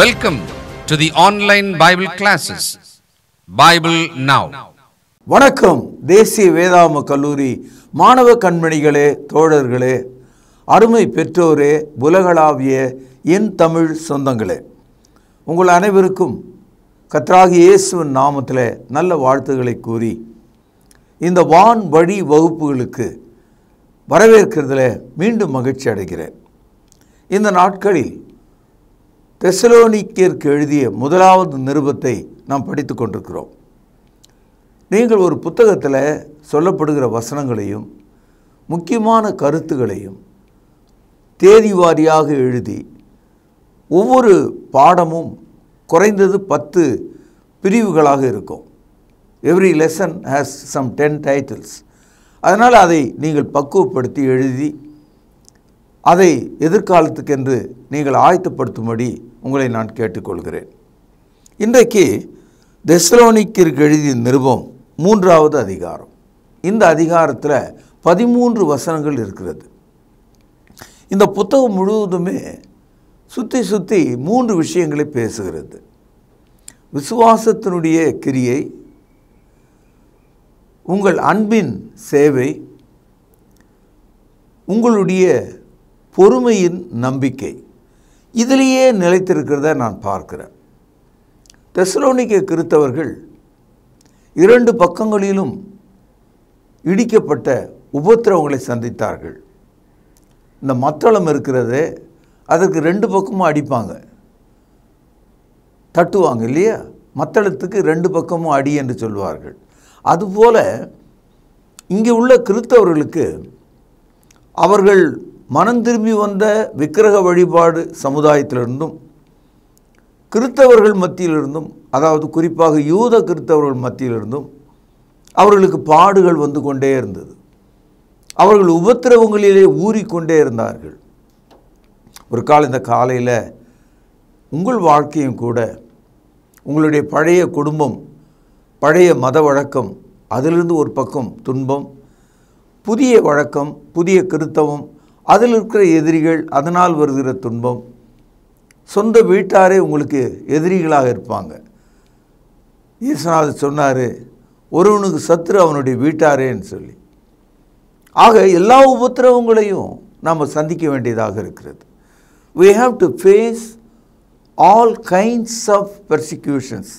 Welcome to the online Bible classes Bible now வணக்கம் தேசிய வேதாம கல்லூரி மாணவ கண்மணிகளே தோழர்களே அருமை பெற்றோரே உலகளாவிய என் தமிழ் சொந்தங்களே உங்கள் அனைவருக்கும் கத்ராகி இயேசுவின் நாமத்தில் நல்ல வாழ்த்துக்களை கூறி இந்த வான் வழி வகுப்புகளுக்கு வரவேற்கிறதுல மீண்டும் மகிழ்ச்சி அடைகிறேன் இந்த நாட்களில் தெசலோனிக்கிற்கு எழுதிய முதலாவது நிருபத்தை நாம் படித்து கொண்டிருக்கிறோம் நீங்கள் ஒரு புத்தகத்தில் சொல்லப்படுகிற வசனங்களையும் முக்கியமான கருத்துகளையும் தேதி வாரியாக எழுதி ஒவ்வொரு பாடமும் குறைந்தது பத்து பிரிவுகளாக இருக்கும் every lesson has some ten titles அதனால் அதை நீங்கள் பக்குவப்படுத்தி எழுதி அதை எதிர்காலத்துக்கென்று நீங்கள் ஆயத்தப்படுத்தும்படி உங்களை நான் கேட்டுக்கொள்கிறேன் இன்றைக்கு தெஸ்லோனிக்கிற்கு எழுதிய நிருபம் மூன்றாவது அதிகாரம் இந்த அதிகாரத்தில் பதிமூன்று வசனங்கள் இருக்கிறது இந்த புத்தகம் முழுவதுமே சுற்றி சுற்றி மூன்று விஷயங்களை பேசுகிறது விசுவாசத்தினுடைய கிரியை உங்கள் அன்பின் சேவை உங்களுடைய பொறுமையின் நம்பிக்கை இதிலேயே நிலைத்திருக்கிறத நான் பார்க்கிறேன் தெசலோனிக்க கிறித்தவர்கள் இரண்டு பக்கங்களிலும் இடிக்கப்பட்ட உபத்திரவங்களை சந்தித்தார்கள் இந்த மத்தளம் இருக்கிறது அதற்கு ரெண்டு பக்கமும் அடிப்பாங்க தட்டுவாங்க இல்லையா மத்தளத்துக்கு ரெண்டு பக்கமும் அடி என்று சொல்வார்கள் அதுபோல் இங்கே உள்ள கிறித்தவர்களுக்கு அவர்கள் மனம் திரும்பி வந்த விக்கிரக வழிபாடு சமுதாயத்திலிருந்தும் கிறித்தவர்கள் மத்தியிலிருந்தும் அதாவது குறிப்பாக யூத கிறித்தவர்கள் மத்தியிலிருந்தும் அவர்களுக்கு பாடுகள் வந்து கொண்டே இருந்தது அவர்கள் உபத்திரவங்களிலே ஊறிக்கொண்டே இருந்தார்கள் ஒரு கால இந்த காலையில் உங்கள் வாழ்க்கையும் கூட உங்களுடைய பழைய குடும்பம் பழைய மத வழக்கம் அதிலிருந்து ஒரு பக்கம் துன்பம் புதிய வழக்கம் புதிய கிறித்தவம் அதில் இருக்கிற எதிரிகள் அதனால் வருகிற துன்பம் சொந்த வீட்டாரே உங்களுக்கு எதிரிகளாக இருப்பாங்க ஈசனாவது சொன்னார் ஒருவனுக்கு சத்ரு அவனுடைய வீட்டாரேன்னு சொல்லி ஆக எல்லா உபத்திரவங்களையும் நாம் சந்திக்க வேண்டியதாக இருக்கிறது we have to face all kinds of persecutions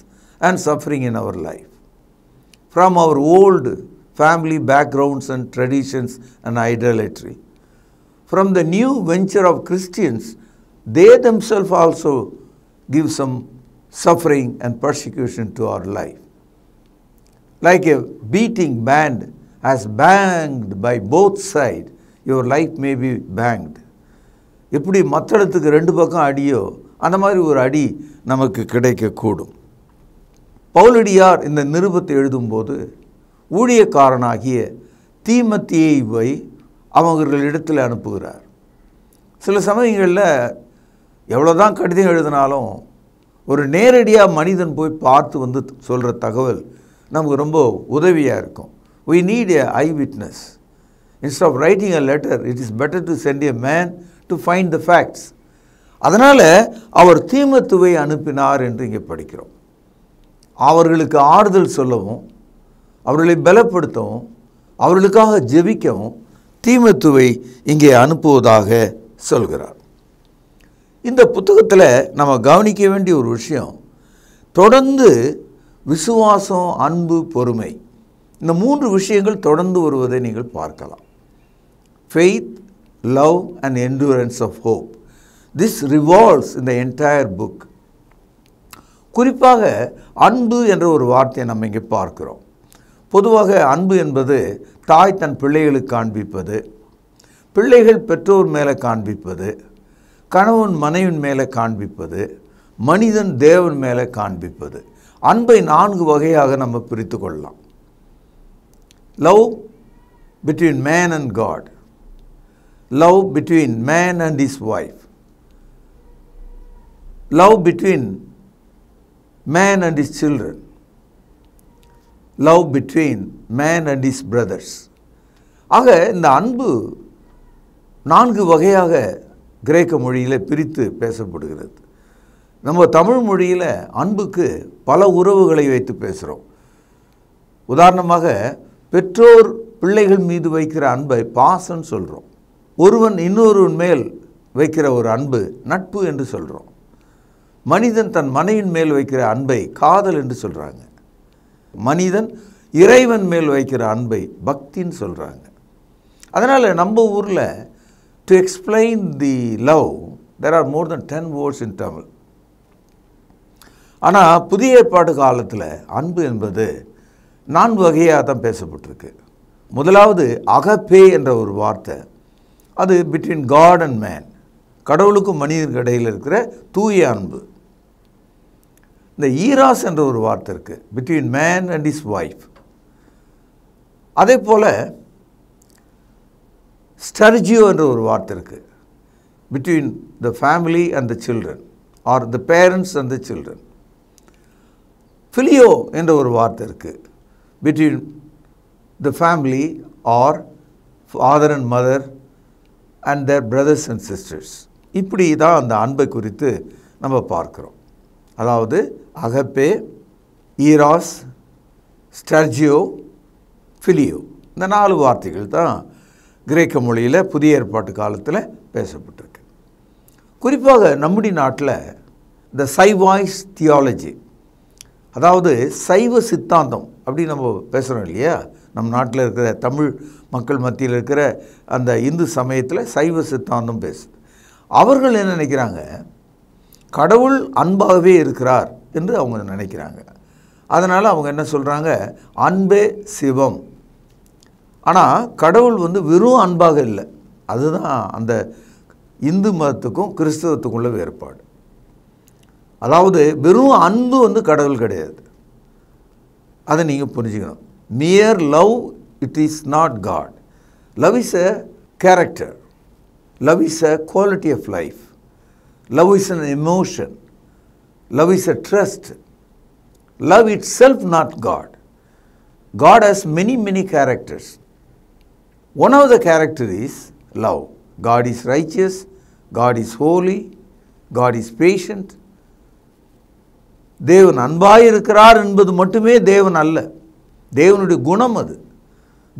and suffering in our life from our old family backgrounds and traditions and idolatry from the new venture of Christians, they themselves also give some suffering and persecution to our life. Like a beating band as banged by both sides, your life may be banged. எப்படி மத்தளத்துக்கு ரெண்டு பக்கம் அடியோ அந்த மாதிரி ஒரு அடி நமக்கு கிடைக்கக்கூடும் பவுலடியார் இந்த நிருபத்தை எழுதும்போது ஊழியக்காரனாகிய தீமத்தியை வை இடத்துல அனுப்புகிறார் சில சமயங்களில் எவ்வளோ தான் கடிதம் எழுதினாலும் ஒரு நேரடியாக மனிதன் போய் பார்த்து வந்து சொல்கிற தகவல் நமக்கு ரொம்ப உதவியாக இருக்கும் we need a eye witness instead of writing a letter it is better to send a man to find the facts அதனால் அவர் தீமத்துவை அனுப்பினார் என்று இங்கே படிக்கிறோம் அவர்களுக்கு ஆறுதல் சொல்லவும் அவர்களை பலப்படுத்தவும் அவர்களுக்காக ஜெபிக்கவும் தீமத்துவை இங்கே அனுப்புவதாக சொல்கிறார் இந்த புத்தகத்தில் நம்ம கவனிக்க வேண்டிய ஒரு விஷயம் தொடர்ந்து விசுவாசம் அன்பு பொறுமை இந்த மூன்று விஷயங்கள் தொடர்ந்து வருவதை நீங்கள் பார்க்கலாம் faith love and endurance of hope this revolves இந்த என்டையர் புக் குறிப்பாக அன்பு என்ற ஒரு வார்த்தையை நம்ம இங்கே பார்க்கிறோம் பொதுவாக அன்பு என்பது தாய் தன் பிள்ளைகளுக்கு காண்பிப்பது பிள்ளைகள் பெற்றோர் மேலே காண்பிப்பது கணவன் மனைவின் மேலே காண்பிப்பது மனிதன் தேவன் மேலே காண்பிப்பது அன்பை நான்கு வகையாக நம்ம பிரித்து கொள்ளலாம் love between man and God love between man and his wife love between man and his children love between man and his brothers ஆக இந்த அன்பு நான்கு வகையாக கிரேக்க மொழியில் பிரித்து பேசப்படுகிறது நம்ம தமிழ் மொழியில் அன்புக்கு பல உறவுகளை வைத்து பேசுகிறோம் உதாரணமாக பெற்றோர் பிள்ளைகள் மீது வைக்கிற அன்பை பாசன்னு சொல்கிறோம் ஒருவன் இன்னொருவன் மேல் வைக்கிற ஒரு அன்பு நட்பு என்று சொல்கிறோம் மனிதன் தன் மனைவின் மேல் வைக்கிற அன்பை காதல் என்று சொல்கிறாங்க மனிதன் இறைவன் மேல் வைக்கிற அன்பை பக்தின்னு சொல்கிறாங்க அதனால் நம்ம ஊரில் to explain the love there are more than ten words in Tamil ஆனால் புதிய ஏற்பாடு காலத்தில் அன்பு என்பது நான்கு வகையாக தான் பேசப்பட்டிருக்கு முதலாவது அகப்பே என்ற ஒரு வார்த்தை அது பிட்வீன் காட் அண்ட் மேன் கடவுளுக்கும் மனிதனுக்கு இடையில் இருக்கிற தூய அன்பு இந்த ஈராஸ் என்ற ஒரு வார்த்தை இருக்குது between man and his wife அதே போல் ஸ்டர்ஜியோ என்ற ஒரு வார்த்தை இருக்குது between the family and the children or the parents and the children ஃபிலியோ என்ற ஒரு வார்த்தை இருக்குது between the family or father and mother and their brothers and sisters இப்படி தான் அந்த அன்பை குறித்து நம்ம பார்க்குறோம் அதாவது அகப்பே ஈராஸ் ஸ்டர்ஜியோ ஃபிலியோ இந்த நாலு வார்த்தைகள் தான் கிரேக்க மொழியில் புதிய ஏற்பாட்டு காலத்தில் பேசப்பட்டிருக்கு குறிப்பாக நம்முடைய நாட்டில் இந்த சைவாய்ஸ் தியாலஜி அதாவது சைவ சித்தாந்தம் அப்படின்னு நம்ம பேசுகிறோம் இல்லையா நம் நாட்டில் இருக்கிற தமிழ் மக்கள் மத்தியில் இருக்கிற அந்த இந்து சமயத்தில் சைவ சித்தாந்தம் பேசுது அவர்கள் என்ன நினைக்கிறாங்க கடவுள் அன்பாகவே இருக்கிறார் என்று அவங்க நினைக்கிறாங்க அதனால் அவங்க என்ன சொல்கிறாங்க அன்பே சிவம் ஆனால் கடவுள் வந்து வெறும் அன்பாக இல்லை அதுதான் அந்த இந்து மதத்துக்கும் கிறிஸ்தவத்துக்குள்ள வேறுபாடு அதாவது வெறும் அன்பு வந்து கடவுள் கிடையாது அதை நீங்கள் புரிஞ்சுக்கணும் mere love it is not God love is a character love is a quality of life love is an emotion Love is a trust. Love itself, not God. God has many, many characters. One of the character is love. God is righteous, God is holy, God is patient. தேவன் அன்பாக இருக்கிறார் என்பது மட்டுமே தேவன் அல்ல தேவனுடைய குணம் அது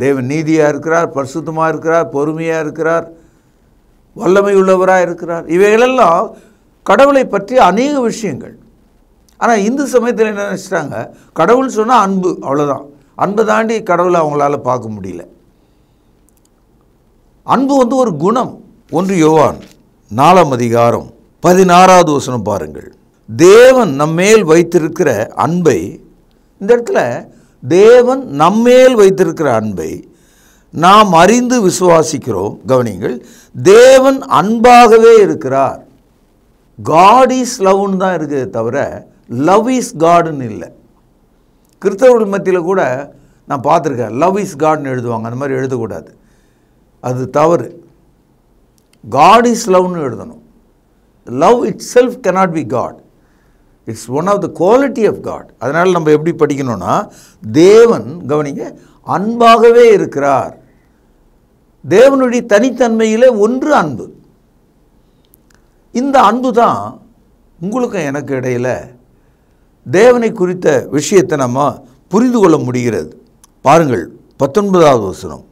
தேவன் நீதியாக இருக்கிறார் பரிசுத்தமாக இருக்கிறார் பொறுமையாக இருக்கிறார் வல்லமை உள்ளவராக இருக்கிறார் இவைகளெல்லாம் கடவுளை பற்றி அநேக விஷயங்கள் ஆனால் இந்து சமயத்தில் என்ன நினச்சிட்டாங்க கடவுள் சொன்னால் அன்பு அவ்வளோதான் அன்பை தாண்டி கடவுளை அவங்களால பார்க்க முடியல அன்பு வந்து ஒரு குணம் ஒன்று யோவான் நாலாம் அதிகாரம் பதினாறாவது வசனம் பாருங்கள் தேவன் நம்மேல் வைத்திருக்கிற அன்பை இந்த இடத்துல தேவன் நம்மேல் வைத்திருக்கிற அன்பை நாம் அறிந்து விசுவாசிக்கிறோம் கவனிங்கள் தேவன் அன்பாகவே இருக்கிறார் காட் இஸ் லவ்னு தான் இருக்குது தவிர லவ் இஸ் காடுன்னு இல்லை கிறிஸ்தவர்கள் மத்தியில் கூட நான் பார்த்துருக்கேன் லவ் இஸ் காட்னு எழுதுவாங்க அந்த மாதிரி எழுதக்கூடாது அது தவறு காட் இஸ் லவ்னு எழுதணும் love itself cannot be God it's one of the quality of God அதனால் நம்ம எப்படி படிக்கணும்னா தேவன் கவனிங்க அன்பாகவே இருக்கிறார் தேவனுடைய தனித்தன்மையிலே ஒன்று அன்பு இந்த அன்பு தான் உங்களுக்கும் எனக்கு இடையில் தேவனை குறித்த விஷயத்தை நம்ம புரிந்து கொள்ள முடிகிறது பாருங்கள் பத்தொன்பதாவது வசனம்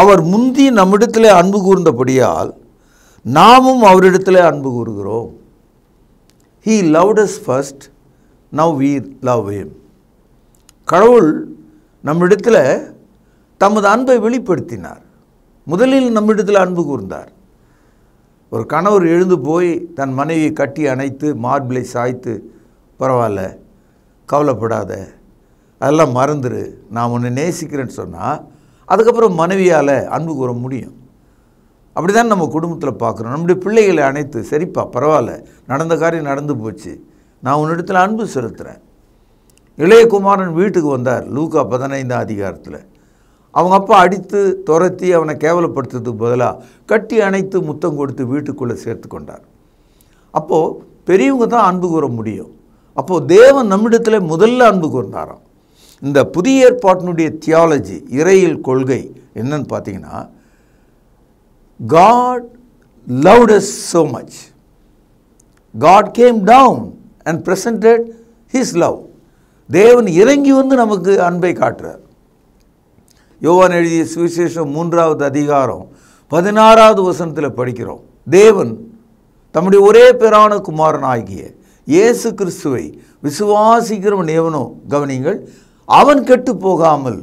அவர் முந்தி நம்மிடத்தில் அன்பு கூர்ந்தபடியால் நாமும் அவரிடத்தில் அன்பு கூறுகிறோம் he love us first now we love him கடவுள் நம்மிடத்தில் தமது அன்பை வெளிப்படுத்தினார் முதலில் நம்மிடத்தில் அன்பு கூர்ந்தார் ஒரு கணவர் எழுந்து போய் தன் மனைவி கட்டி அணைத்து மார்பிளை சாய்த்து பரவாயில்ல கவலைப்படாத அதெல்லாம் மறந்துடு நான் ஒன்று நேசிக்கிறேன்னு சொன்னால் அதுக்கப்புறம் மனைவியால் அன்பு கூற முடியும் அப்படி தான் நம்ம குடும்பத்தில் பார்க்குறோம் நம்முடைய பிள்ளைகளை அனைத்து சரிப்பா பரவாயில்ல நடந்த காரியம் நடந்து போச்சு நான் உன்னிடத்தில் அன்பு செலுத்துகிறேன் இளையகுமாரன் வீட்டுக்கு வந்தார் லூக்கா பதினைந்தாம் அதிகாரத்தில் அவங்க அப்பா அடித்து துரத்தி அவனை கேவலப்படுத்துறதுக்கு பதிலாக கட்டி அணைத்து முத்தம் கொடுத்து வீட்டுக்குள்ளே சேர்த்து கொண்டார் அப்போது பெரியவங்க தான் அன்பு கூற முடியும் அப்போது தேவன் நம்மிடத்தில் முதல்ல அன்பு கூர்ந்தாராம் இந்த புதிய ஏற்பாட்டினுடைய தியாலஜி இறையில் கொள்கை என்னன்னு பார்த்தீங்கன்னா God loved us so much God came down and presented his love தேவன் இறங்கி வந்து நமக்கு அன்பை காட்டுறார் யோவான் எழுதிய சுவிசேஷம் மூன்றாவது அதிகாரம் பதினாறாவது வசனத்தில் படிக்கிறோம் தேவன் தம்முடைய ஒரே பேரான குமாரன் ஆகிய இயேசு கிறிஸ்துவை விசுவாசிக்கிறவன் எவனோ கவனிங்கள் அவன் கெட்டு போகாமல்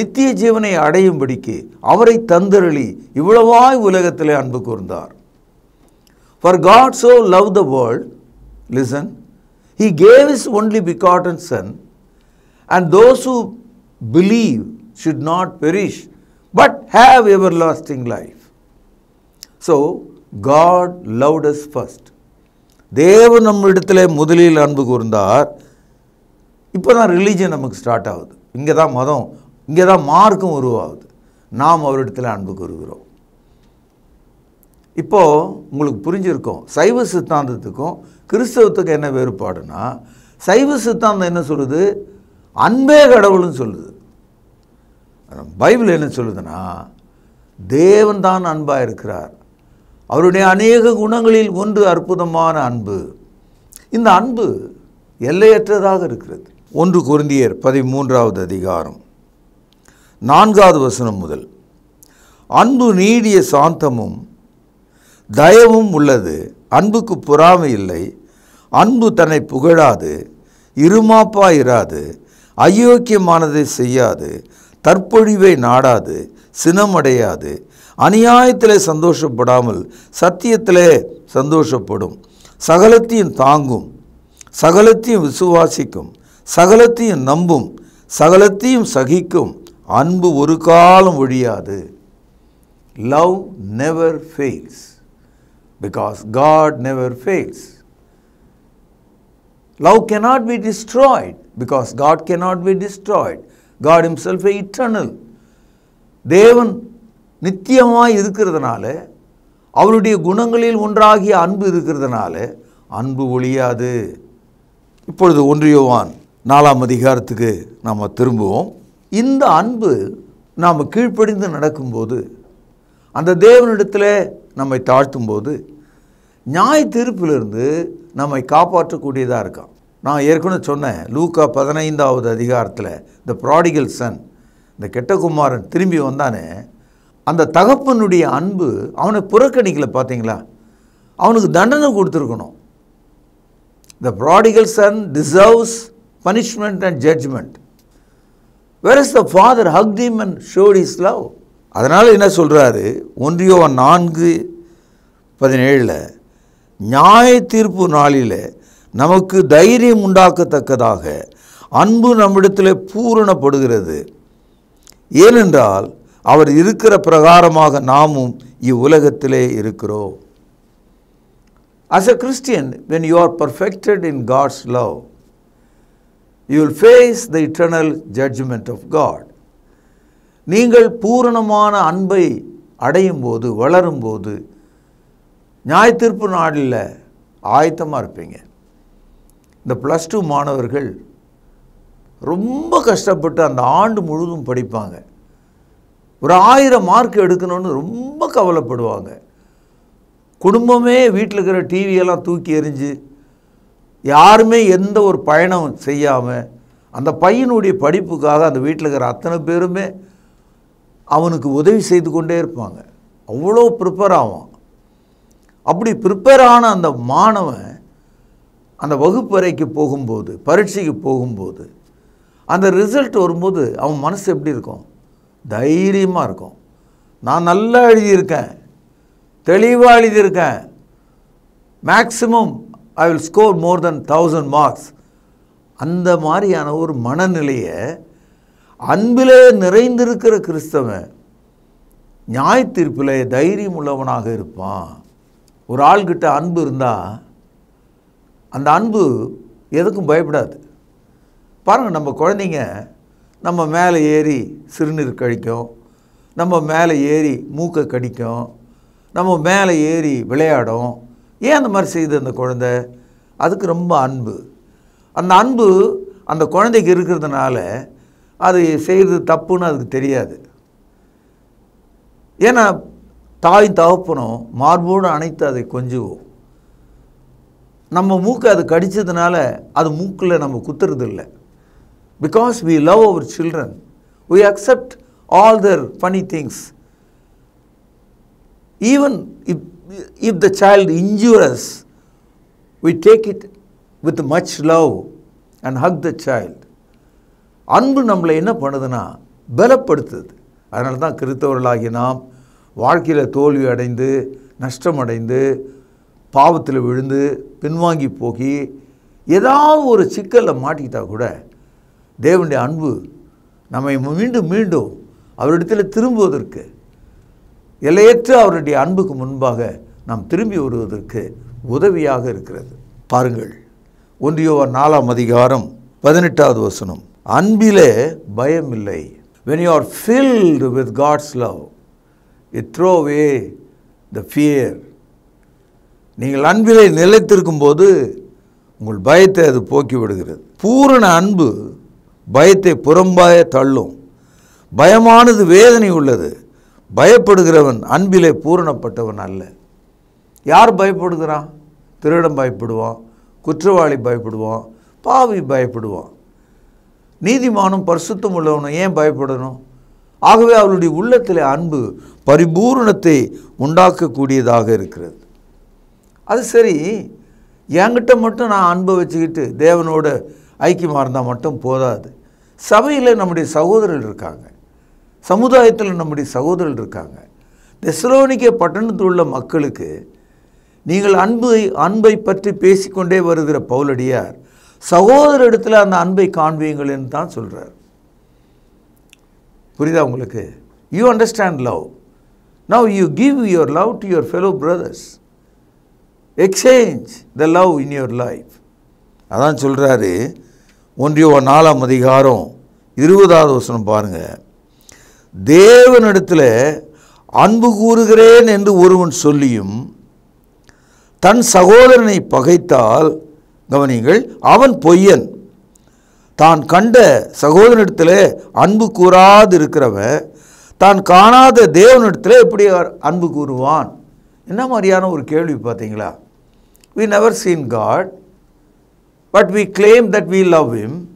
நித்திய ஜீவனை அடையும்படிக்கு அவரை தந்தருளி இவ்வளவாய் உலகத்தில் அன்பு கூர்ந்தார் for God so love the world listen he gave his only begotten son and those who believe should not perish, but have everlasting life. So, God loved us first. தேவன் நம்மிடத்தில் முதலில் அன்பு கூர்ந்தார் இப்போ தான் ரிலீஜன் நமக்கு ஸ்டார்ட் ஆகுது இங்கே தான் மதம் இங்கே தான் மார்க்கும் உருவாகுது நாம் அவரிடத்தில் அன்பு கூறுகிறோம் இப்போது உங்களுக்கு புரிஞ்சிருக்கும் சைவ சித்தாந்தத்துக்கும் கிறிஸ்தவத்துக்கும் என்ன வேறுபாடுனா சைவ சித்தாந்தம் என்ன சொல்லுது அன்பே கடவுள்னு சொல்லுது பைபிள் என்ன சொல்லுதுன்னா தேவன் தான் அன்பாக இருக்கிறார் அவருடைய அநேக குணங்களில் ஒன்று அற்புதமான அன்பு இந்த அன்பு எல்லையற்றதாக இருக்கிறது ஒன்று குருந்தியர் பதிமூன்றாவது அதிகாரம் நான்காவது வசனம் முதல் அன்பு நீடிய சாந்தமும் தயவும் உள்ளது அன்புக்கு பொறாமை இல்லை அன்பு தன்னை புகழாது இருமாப்பாயிராது அயோக்கியமானதை செய்யாது தற்பொழிவை நாடாது சினமடையாது அநியாயத்தில் சந்தோஷப்படாமல் சத்தியத்திலே சந்தோஷப்படும் சகலத்தையும் தாங்கும் சகலத்தையும் விசுவாசிக்கும் சகலத்தையும் நம்பும் சகலத்தையும் சகிக்கும் அன்பு ஒரு காலம் ஒழியாது love never fails because God never fails love cannot be destroyed because God cannot be destroyed God self eternal தேவன் நித்தியமாய் இருக்கிறதுனால அவருடைய குணங்களில் ஒன்றாகிய அன்பு இருக்கிறதுனால அன்பு ஒழியாது இப்பொழுது ஒன்றியவான் நாலாம் அதிகாரத்துக்கு நாம் திரும்புவோம் இந்த அன்பு நாம் கீழ்ப்படிந்து நடக்கும்போது அந்த தேவனிடத்தில் நம்மை தாழ்த்தும்போது நியாய தீர்ப்பிலிருந்து நம்மை காப்பாற்றக்கூடியதாக இருக்கான் நான் ஏற்கனவே சொன்னேன் லூக்கா பதினைந்தாவது அதிகாரத்தில் இந்த ப்ராடிகல் சன் இந்த கெட்டகுமாரன் திரும்பி வந்தானே அந்த தகப்பனுடைய அன்பு அவனை புறக்கணிக்கல பார்த்தீங்களா அவனுக்கு தண்டனை கொடுத்துருக்கணும் the prodigal son deserves punishment and judgement where is the father hug them and showed his love அதனால் என்ன சொல்கிறாரு ஒன்றியோ நான்கு பதினேழில் நியாய தீர்ப்பு நாளில் நமக்கு தைரியம் உண்டாக்கத்தக்கதாக அன்பு நம்மிடத்தில் பூரணப்படுகிறது ஏனென்றால் அவர் இருக்கிற பிரகாரமாக நாமும் இவ்வுலகத்திலே இருக்கிறோம் as a Christian when you are perfected in God's love you will face the eternal judgement of God நீங்கள் பூரணமான அன்பை அடையும் போது வளரும் போது நியாயத்தீர்ப்பு நாடில் ஆயத்தமாக இருப்பீங்க இந்த ப்ளஸ் டூ மாணவர்கள் ரொம்ப கஷ்டப்பட்டு அந்த ஆண்டு முழுதும் படிப்பாங்க ஒரு ஆயிரம் மார்க் எடுக்கணும்னு ரொம்ப கவலைப்படுவாங்க குடும்பமே வீட்டில் இருக்கிற டிவியெல்லாம் தூக்கி எறிஞ்சு யாருமே எந்த ஒரு பயணம் செய்யாமல் அந்த பையனுடைய படிப்புக்காக அந்த வீட்டில் இருக்கிற அத்தனை பேருமே அவனுக்கு உதவி செய்து கொண்டே இருப்பாங்க அவ்வளோ ப்ரிப்பேர் ஆவான் அப்படி ப்ரிப்பேர் ஆன அந்த மாணவன் அந்த வகுப்பறைக்கு போகும்போது பரீட்சைக்கு போகும்போது அந்த ரிசல்ட் வரும்போது அவன் மனசு எப்படி இருக்கும் தைரியமாக இருக்கும் நான் நல்லா எழுதியிருக்கேன் தெளிவாக எழுதியிருக்கேன் maximum I will score more than thousand marks அந்த மாதிரியான ஒரு மனநிலையை அன்பிலே நிறைந்திருக்கிற கிறிஸ்தவன் நியாய தீர்ப்பில் தைரியம் உள்ளவனாக இருப்பான் ஒரு ஆள்கிட்ட அன்பு இருந்தால் அந்த அன்பு எதுக்கும் பயப்படாது பாருங்கள் நம்ம குழந்தைங்க நம்ம மேலே ஏறி சிறுநீர் கழிக்கும் நம்ம மேலே ஏறி மூக்கை கடிக்கும் நம்ம மேலே ஏறி விளையாடும் ஏன் அந்த மாதிரி செய்யுது அந்த குழந்த அதுக்கு ரொம்ப அன்பு அந்த அன்பு அந்த குழந்தைக்கு இருக்கிறதுனால அது செய்கிறது தப்புன்னு அதுக்கு தெரியாது ஏன்னா தாய் தகப்பனும் மார்போடு அனைத்து அதை கொஞ்சுவோம் நம்ம மூக்கு அது கடித்ததுனால அது மூக்கில் நம்ம குத்துறது இல்லை because we love our children we accept all their funny things even if if the child injures we take it with much love and hug the child அன்பு நம்மளை என்ன பண்ணுதுன்னா பலப்படுத்துது அதனால தான் கிறித்தவர்களாகி நாம் வாழ்க்கையில் தோல்வி அடைந்து நஷ்டமடைந்து பாவத்தில் விழுந்து பின்வாங்கி போகி ஏதாவது ஒரு சிக்கலில் மாட்டிக்கிட்டால் கூட தேவனுடைய அன்பு நம்மை மீண்டும் மீண்டும் அவரிடத்தில் திரும்புவதற்கு எல்லையற்ற அவருடைய அன்புக்கு முன்பாக நாம் திரும்பி வருவதற்கு உதவியாக இருக்கிறது பாருங்கள் ஒன்றியோ நாலாம் அதிகாரம் பதினெட்டாவது வசனம் அன்பிலே பயம் இல்லை when you are filled with God's love it throw away the fear நீங்கள் அன்பிலே நிலைத்திருக்கும் போது உங்கள் பயத்தை அது போக்கி விடுகிறது பூரண அன்பு பயத்தை புறம்பாய தள்ளும் பயமானது வேதனை உள்ளது பயப்படுகிறவன் அன்பிலே பூரணப்பட்டவன் அல்ல யார் பயப்படுகிறான் திருடம் பயப்படுவான் குற்றவாளி பயப்படுவான் பாவி பயப்படுவான் நீதிமானும் பரிசுத்தம் உள்ளவனும் ஏன் பயப்படணும் ஆகவே அவளுடைய உள்ளத்தில் அன்பு பரிபூரணத்தை உண்டாக்கக்கூடியதாக இருக்கிறது அது சரி என்கிட்ட மட்டும் நான் அனுபவிச்சுக்கிட்டு வச்சுக்கிட்டு தேவனோட ஐக்கியமாக இருந்தால் மட்டும் போதாது சபையில் நம்முடைய சகோதரர்கள் இருக்காங்க சமுதாயத்தில் நம்முடைய சகோதரர்கள் இருக்காங்க தெஸ்லோனிக்க பட்டணத்தில் உள்ள மக்களுக்கு நீங்கள் அன்பு அன்பை பற்றி பேசிக்கொண்டே வருகிற பவுலடியார் சகோதர இடத்துல அந்த அன்பை காண்பீங்கள் என்று தான் சொல்கிறார் புரியுதா உங்களுக்கு you understand love now you give your love to your fellow brothers exchange the love in your life அதான் சொல்கிறாரு ஒன்றிய நாலாம் அதிகாரம் இருபதாவது வசனம் பாருங்கள் தேவனிடத்தில் அன்பு கூறுகிறேன் என்று ஒருவன் சொல்லியும் தன் சகோதரனை பகைத்தால் கவனிங்கள் அவன் பொய்யன் தான் கண்ட சகோதரனிடத்தில் அன்பு கூறாது இருக்கிறவன் தான் காணாத தேவனிடத்தில் எப்படி அன்பு கூறுவான் என்ன மாதிரியான ஒரு கேள்வி பார்த்தீங்களா We never seen God, but we claim that we love Him.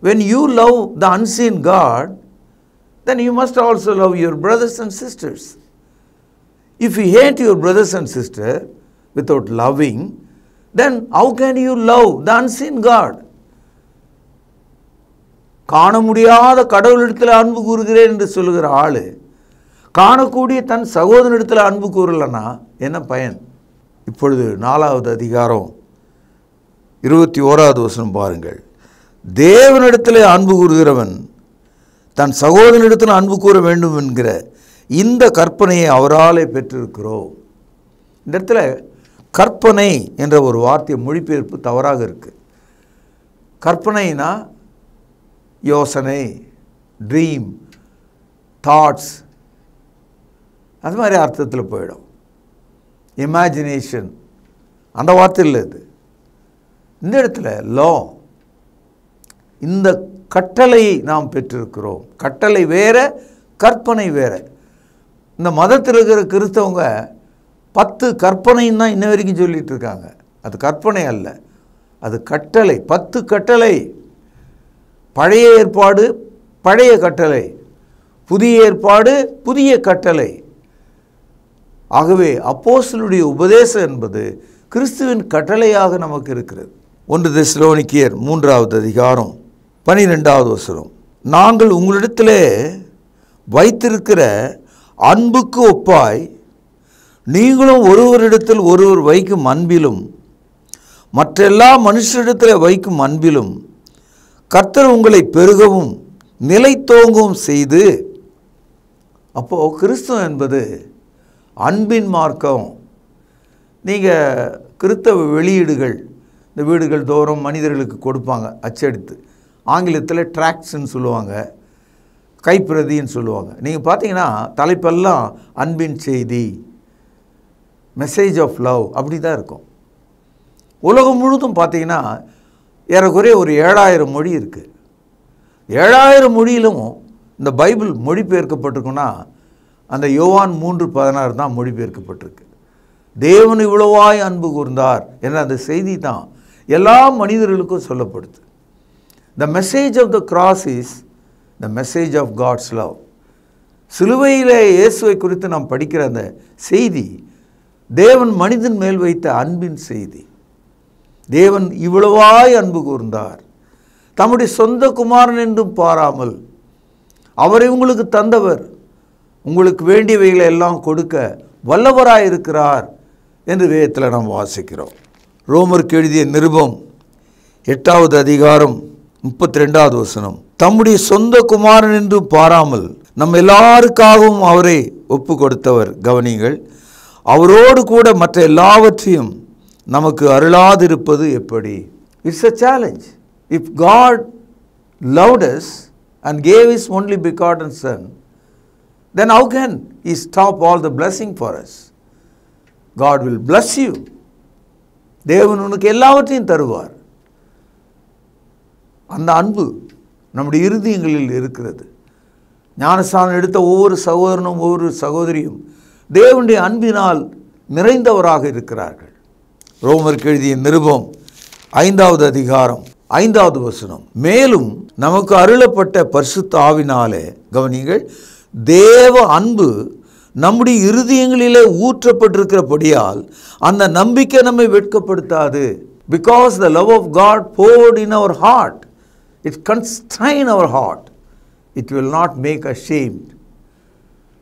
When you love the unseen God, then you must also love your brothers and sisters. If you hate your brothers and sisters without loving, then how can you love the unseen God? காண முடியாத கடவுளிடத்தில் அன்பு கூறுகிறேன் என்று சொல்லுகிற ஆள் காணக்கூடிய தன் சகோதரனிடத்தில் அன்பு கூறலன்னா என்ன பயன் இப்பொழுது நாலாவது அதிகாரம் இருபத்தி ஓராவது வசனம் பாருங்கள் தேவனிடத்தில் அன்பு கூறுகிறவன் தன் சகோதரனிடத்தில் அன்பு கூற வேண்டும் என்கிற இந்த கற்பனையை அவராலே பெற்றிருக்கிறோம் இந்த இடத்துல கற்பனை என்ற ஒரு வார்த்தையை மொழிபெயர்ப்பு தவறாக இருக்குது கற்பனைனா யோசனை ட்ரீம் தாட்ஸ் அது மாதிரி அர்த்தத்தில் போயிடும் இமேஜினேஷன் அந்த வார்த்தை இல்லை இது இந்த இடத்துல லோ இந்த கட்டளை நாம் பெற்றிருக்கிறோம் கட்டளை வேற கற்பனை வேற இந்த மதத்தில் இருக்கிற கிறிஸ்தவங்க பத்து கற்பனைன்னு தான் இன்ன வரைக்கும் சொல்லிகிட்டு இருக்காங்க அது கற்பனை அல்ல அது கட்டளை பத்து கட்டளை பழைய ஏற்பாடு பழைய கட்டளை புதிய ஏற்பாடு புதிய கட்டளை ஆகவே அப்போஸ்தலுடைய உபதேசம் என்பது கிறிஸ்துவின் கட்டளையாக நமக்கு இருக்கிறது ஒன்று திஸ்லோனிக்கியர் மூன்றாவது அதிகாரம் பனிரெண்டாவது வசனம் நாங்கள் உங்களிடத்திலே வைத்திருக்கிற அன்புக்கு ஒப்பாய் நீங்களும் ஒருவரிடத்தில் ஒருவர் வைக்கும் அன்பிலும் மற்றெல்லா மனுஷரிடத்தில் வைக்கும் அன்பிலும் கர்த்தர் உங்களை பெருகவும் நிலைத்தோங்கவும் செய்து அப்போது கிறிஸ்துவம் என்பது அன்பின் மார்க்கம் நீங்கள் கிறித்தவ வெளியீடுகள் இந்த வீடுகள் தோறும் மனிதர்களுக்கு கொடுப்பாங்க அச்சடித்து ஆங்கிலத்தில் ட்ராக்ஸ்ன்னு சொல்லுவாங்க கைப்பிரதின்னு சொல்லுவாங்க நீங்கள் பார்த்தீங்கன்னா தலைப்பெல்லாம் அன்பின் செய்தி மெசேஜ் ஆஃப் லவ் அப்படி தான் இருக்கும் உலகம் முழுதும் பார்த்திங்கன்னா ஏறக்குறைய ஒரு ஏழாயிரம் மொழி இருக்குது ஏழாயிரம் மொழியிலும் இந்த பைபிள் மொழிபெயர்க்கப்பட்டிருக்குன்னா அந்த யோவான் மூன்று பதினாறு தான் மொழிபெயர்க்கப்பட்டிருக்கு தேவன் இவ்வளவாய் அன்பு கூர்ந்தார் என்ற அந்த செய்தி தான் எல்லா மனிதர்களுக்கும் சொல்லப்படுது the message of the cross is the message of God's love சிலுவையில் இயேசுவை குறித்து நாம் படிக்கிற அந்த செய்தி தேவன் மனிதன் மேல் வைத்த அன்பின் செய்தி தேவன் இவ்வளவாய் அன்பு கூர்ந்தார் தம்முடைய சொந்த குமாரன் என்றும் பாராமல் அவரை உங்களுக்கு தந்தவர் உங்களுக்கு வேண்டியவைகளை எல்லாம் கொடுக்க வல்லவராக இருக்கிறார் என்று வேதத்தில் நாம் வாசிக்கிறோம் ரோமருக்கு எழுதிய நிருபம் எட்டாவது அதிகாரம் முப்பத்தி ரெண்டாவது வசனம் தம்முடைய சொந்த குமாரன் என்று பாராமல் நம் எல்லாருக்காகவும் அவரை ஒப்பு கொடுத்தவர் கவனிங்கள் அவரோடு கூட மற்ற எல்லாவற்றையும் நமக்கு அருளாதிருப்பது எப்படி it's a challenge if God loved us and gave his only begotten son then how can He stop all the blessing for us? God will bless you. தேவன் உனக்கு எல்லாவற்றையும் தருவார் அந்த அன்பு நம்முடைய இறுதியங்களில் இருக்கிறது ஞானஸ்தானம் எடுத்த ஒவ்வொரு சகோதரனும் ஒவ்வொரு சகோதரியும் தேவனுடைய அன்பினால் நிறைந்தவராக இருக்கிறார்கள் ரோமர் எழுதிய நிருபம் ஐந்தாவது அதிகாரம் ஐந்தாவது வசனம் மேலும் நமக்கு அருளப்பட்ட பரிசுத்த ஆவினாலே கவனிங்கள் தேவ அன்பு நம்முடைய இறுதியங்களிலே ஊற்றப்பட்டிருக்கிறபடியால் அந்த நம்பிக்கை நம்மை வெட்கப்படுத்தாது because the love of God poured in our heart it contain our heart it will not make a ashamed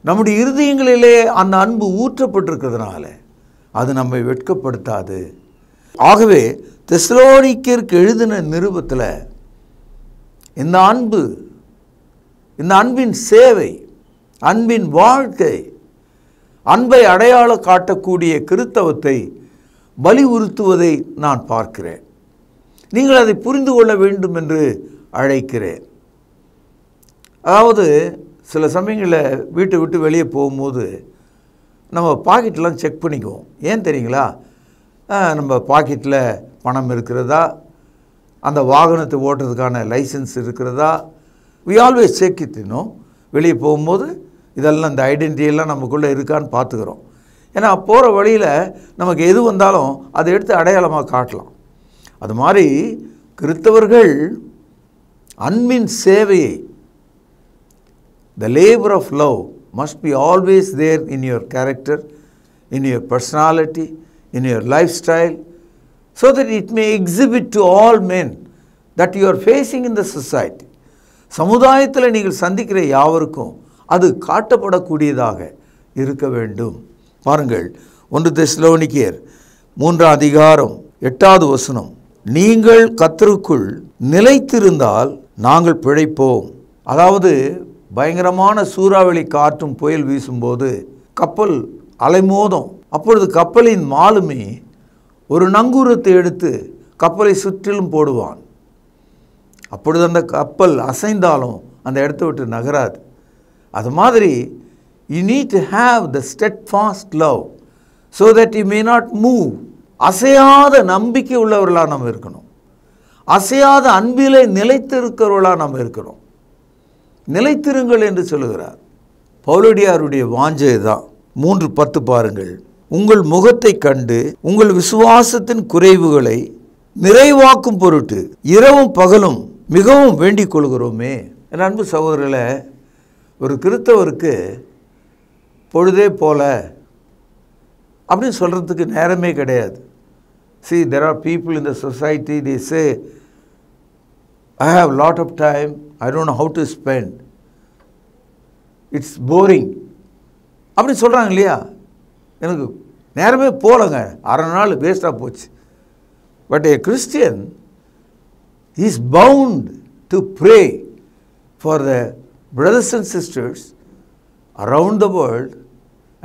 நம்முடைய இறுதியங்களிலே அந்த அன்பு ஊற்றப்பட்டிருக்கிறதுனால அது நம்மை வெட்கப்படுத்தாது ஆகவே தெஸ்லோனிக்கிற்கு எழுதின நிருபத்தில் இந்த அன்பு இந்த அன்பின் சேவை அன்பின் வாழ்க்கை அன்பை அடையாள காட்டக்கூடிய கிறித்தவத்தை வலியுறுத்துவதை நான் பார்க்கிறேன் நீங்கள் அதை புரிந்து கொள்ள வேண்டும் என்று அழைக்கிறேன் அதாவது சில சமயங்களில் வீட்டை விட்டு வெளியே போகும்போது நம்ம பாக்கெட்லாம் செக் பண்ணிக்குவோம் ஏன் தெரியுங்களா நம்ம பாக்கெட்டில் பணம் இருக்கிறதா அந்த வாகனத்தை ஓட்டுறதுக்கான லைசன்ஸ் இருக்கிறதா வி ஆல்வேஸ் செக் இத்தினோம் வெளியே போகும்போது இதெல்லாம் இந்த ஐடென்டிட்டியெல்லாம் நமக்குள்ளே இருக்கான்னு பார்த்துக்கிறோம் ஏன்னா போகிற வழியில் நமக்கு எது வந்தாலும் அதை எடுத்து அடையாளமாக காட்டலாம் அது மாதிரி கிறித்தவர்கள் அன்பின் சேவையை the labour of love must be always there in your character in your personality in your lifestyle so that it may exhibit to all men that you're facing in the society சமுதாயத்தில் நீங்கள் சந்திக்கிற யாவருக்கும் அது காட்டப்படக்கூடியதாக இருக்க வேண்டும் பாருங்கள் ஒன்று தெஸ்லோனிக்கியர் மூன்றாம் அதிகாரம் எட்டாவது வசனம் நீங்கள் கத்தருக்குள் நிலைத்திருந்தால் நாங்கள் பிழைப்போம் அதாவது பயங்கரமான சூறாவளி காற்றும் புயல் வீசும்போது கப்பல் அலைமோதும் அப்பொழுது கப்பலின் மாலுமி ஒரு நங்கூரத்தை எடுத்து கப்பலை சுற்றிலும் போடுவான் அப்பொழுது அந்த கப்பல் அசைந்தாலும் அந்த இடத்த விட்டு நகராது அது மாதிரி you need to have the steadfast love so that you may not move அசையாத நம்பிக்கை உள்ளவர்களாக நம்ம இருக்கணும் அசையாத அன்பிலே நிலைத்திருக்கிறவர்களாக நம்ம இருக்கணும் நிலைத்திருங்கள் என்று சொல்லுகிறார் பௌலடியாருடைய வாஞ்சை தான் மூன்று பத்து பாருங்கள் உங்கள் முகத்தை கண்டு உங்கள் விசுவாசத்தின் குறைவுகளை நிறைவாக்கும் பொருட்டு இரவும் பகலும் மிகவும் வேண்டிக் கொள்கிறோமே என் அன்பு சகோதரர்களை ஒரு கிறித்தவருக்கு பொழுதே போல அப்படின்னு சொல்கிறதுக்கு நேரமே கிடையாது see there are people in the society they say I have lot of time I don't how to spend it's boring அப்படின்னு சொல்கிறாங்க இல்லையா எனக்கு நேரமே போகலங்க அரை நாள் வேஸ்ட்டாக போச்சு but a Christian is bound to pray for the brothers and sisters around the world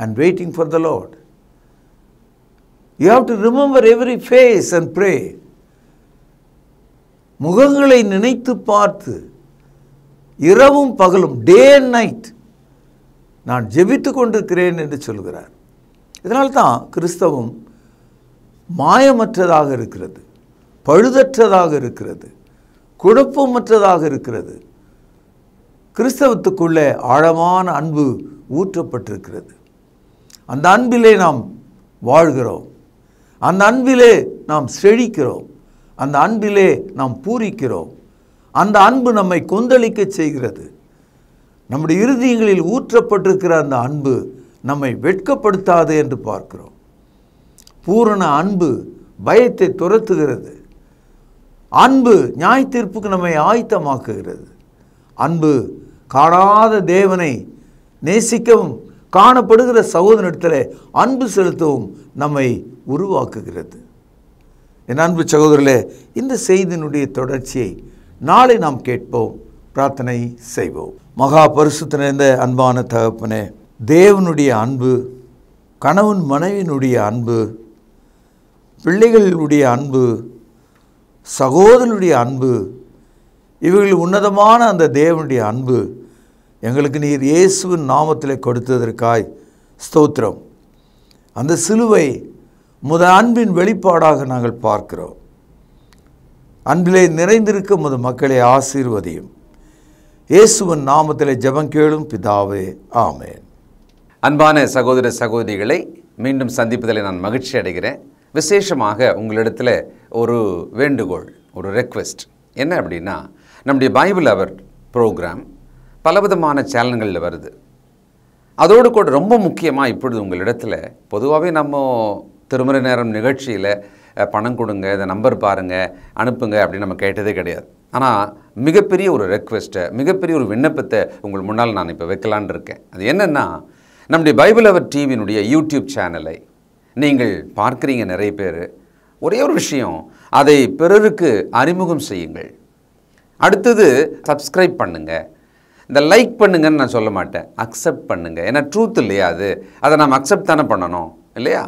and waiting for the Lord. You have to remember every face and pray. முகங்களை நினைத்து பார்த்து இரவும் பகலும் டே அண்ட் நைட் நான் ஜெபித்து கொண்டிருக்கிறேன் என்று சொல்கிறார் இதனால்தான் கிறிஸ்தவம் மாயமற்றதாக இருக்கிறது பழுதற்றதாக இருக்கிறது குழப்பமற்றதாக இருக்கிறது கிறிஸ்தவத்துக்குள்ளே ஆழமான அன்பு ஊற்றப்பட்டிருக்கிறது அந்த அன்பிலே நாம் வாழ்கிறோம் அந்த அன்பிலே நாம் செழிக்கிறோம் அந்த அன்பிலே நாம் பூரிக்கிறோம் அந்த அன்பு நம்மை கொந்தளிக்க செய்கிறது நம்முடைய இறுதியங்களில் ஊற்றப்பட்டிருக்கிற அந்த அன்பு நம்மை வெட்கப்படுத்தாது என்று பார்க்கிறோம் பூரண அன்பு பயத்தை துரத்துகிறது அன்பு நியாய தீர்ப்புக்கு நம்மை ஆயத்தமாக்குகிறது அன்பு காணாத தேவனை நேசிக்கவும் காணப்படுகிற சகோதரத்தில் அன்பு செலுத்தவும் நம்மை உருவாக்குகிறது என் அன்பு சகோதரில் இந்த செய்தியினுடைய தொடர்ச்சியை நாளை நாம் கேட்போம் பிரார்த்தனை செய்வோம் மகா பரிசுத்த நிறைந்த அன்பான தகப்பனே தேவனுடைய அன்பு கணவன் மனைவினுடைய அன்பு பிள்ளைகளுடைய அன்பு சகோதரனுடைய அன்பு இவர்கள் உன்னதமான அந்த தேவனுடைய அன்பு எங்களுக்கு நீர் இயேசுவின் நாமத்தில் கொடுத்ததற்காய் ஸ்தோத்திரம் அந்த சிலுவை முத அன்பின் வெளிப்பாடாக நாங்கள் பார்க்கிறோம் அன்பிலே நிறைந்திருக்கும் முத மக்களை ஆசீர்வதியும் இயேசுவின் நாமத்தில் ஜபம் கேளும் பிதாவே ஆமேன் அன்பான சகோதர சகோதரிகளை மீண்டும் சந்திப்பதில் நான் மகிழ்ச்சி அடைகிறேன் விசேஷமாக உங்களிடத்தில் ஒரு வேண்டுகோள் ஒரு ரெக்வெஸ்ட் என்ன அப்படின்னா நம்முடைய பைபிள் அவர் ப்ரோக்ராம் பலவிதமான சேனல்களில் வருது அதோடு கூட ரொம்ப முக்கியமாக இப்பொழுது உங்களிடத்தில் பொதுவாகவே நம்ம திருமண நேரம் நிகழ்ச்சியில் பணம் கொடுங்க இந்த நம்பர் பாருங்கள் அனுப்புங்க அப்படின்னு நம்ம கேட்டதே கிடையாது ஆனால் மிகப்பெரிய ஒரு ரெக்வெஸ்ட்டை மிகப்பெரிய ஒரு விண்ணப்பத்தை உங்கள் முன்னால் நான் இப்போ வைக்கலான் இருக்கேன் அது என்னென்னா நம்முடைய பைபிள் அவர் டிவியினுடைய யூடியூப் சேனலை நீங்கள் பார்க்குறீங்க நிறைய பேர் ஒரே ஒரு விஷயம் அதை பிறருக்கு அறிமுகம் செய்யுங்கள் அடுத்தது சப்ஸ்கிரைப் பண்ணுங்கள் இந்த லைக் பண்ணுங்கன்னு நான் சொல்ல மாட்டேன் அக்செப்ட் பண்ணுங்கள் ஏன்னா ட்ரூத் இல்லையா அது அதை நாம் அக்செப்ட் தானே பண்ணணும் இல்லையா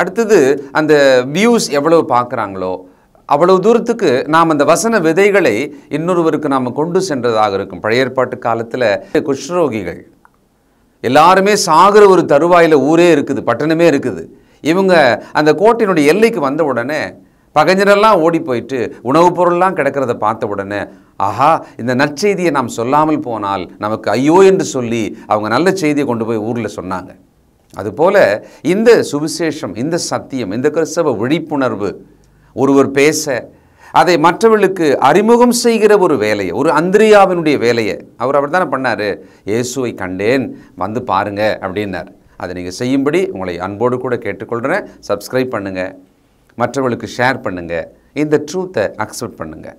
அடுத்தது அந்த வியூஸ் எவ்வளோ பார்க்குறாங்களோ அவ்வளவு தூரத்துக்கு நாம் அந்த வசன விதைகளை இன்னொருவருக்கு நாம் கொண்டு சென்றதாக இருக்கும் பழைய ஏற்பாட்டு காலத்தில் குஷ்ரோகிகள் எல்லாருமே சாகிற ஒரு தருவாயில் ஊரே இருக்குது பட்டணமே இருக்குது இவங்க அந்த கோட்டையினுடைய எல்லைக்கு வந்த உடனே பகைஞரெல்லாம் ஓடி போயிட்டு உணவுப் பொருள்லாம் கிடக்கிறத பார்த்த உடனே ஆஹா இந்த நற்செய்தியை நாம் சொல்லாமல் போனால் நமக்கு ஐயோ என்று சொல்லி அவங்க நல்ல செய்தியை கொண்டு போய் ஊரில் சொன்னாங்க அதுபோல் இந்த சுவிசேஷம் இந்த சத்தியம் இந்த கிறிஸ்தவ விழிப்புணர்வு ஒருவர் பேச அதை மற்றவர்களுக்கு அறிமுகம் செய்கிற ஒரு வேலையை ஒரு அந்திரியாவினுடைய வேலையை அவர் அவர் தானே பண்ணார் இயேசுவை கண்டேன் வந்து பாருங்க அப்படின்னார் அதை நீங்கள் செய்யும்படி உங்களை அன்போடு கூட கேட்டுக்கொள்கிறேன் சப்ஸ்கிரைப் பண்ணுங்கள் மற்றவர்களுக்கு ஷேர் பண்ணுங்கள் இந்த ட்ரூத்தை அக்செப்ட் பண்ணுங்கள்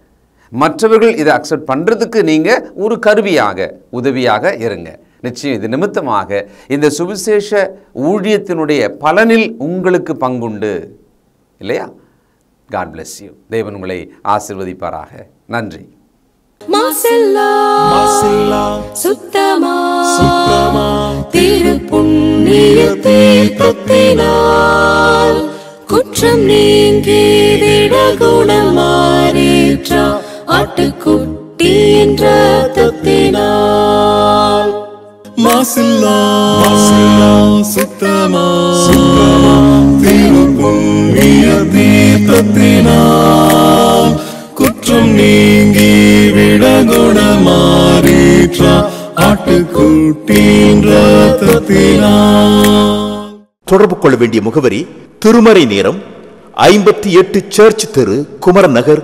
மற்றவர்கள் இதை அக்செப்ட் பண்ணுறதுக்கு நீங்கள் ஒரு கருவியாக உதவியாக இருங்க நிச்சயம் இது நிமித்தமாக இந்த சுவிசேஷ ஊழியத்தினுடைய பலனில் உங்களுக்கு பங்குண்டு இல்லையா காட் பிளஸ் யூ தேவன் உங்களை ஆசிர்வதிப்பாராக நன்றி மாசெல்லா குற்றம் நீங்கிதிட குணமாறேற்றா ஆட்டுக்குட்டி என்ற தத்தினா குற்றம் நீங்கி விட குணமாறீற்றா ஆட்டுக்குட்டின்ற தத்தினா தொடர்பு கொள்ள வேண்டிய முகவரி திருமறை நேரம் ஐம்பத்தி எட்டு சர்ச் தெரு குமரன் நகர்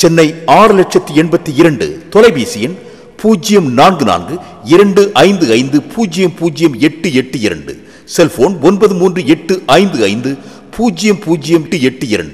சென்னை ஆறு லட்சத்தி எண்பத்தி இரண்டு தொலைபேசி எண் பூஜ்ஜியம் நான்கு நான்கு இரண்டு ஐந்து ஐந்து பூஜ்ஜியம் பூஜ்ஜியம் எட்டு எட்டு இரண்டு செல்போன் ஒன்பது மூன்று எட்டு ஐந்து ஐந்து பூஜ்ஜியம் பூஜ்ஜியம் எட்டு இரண்டு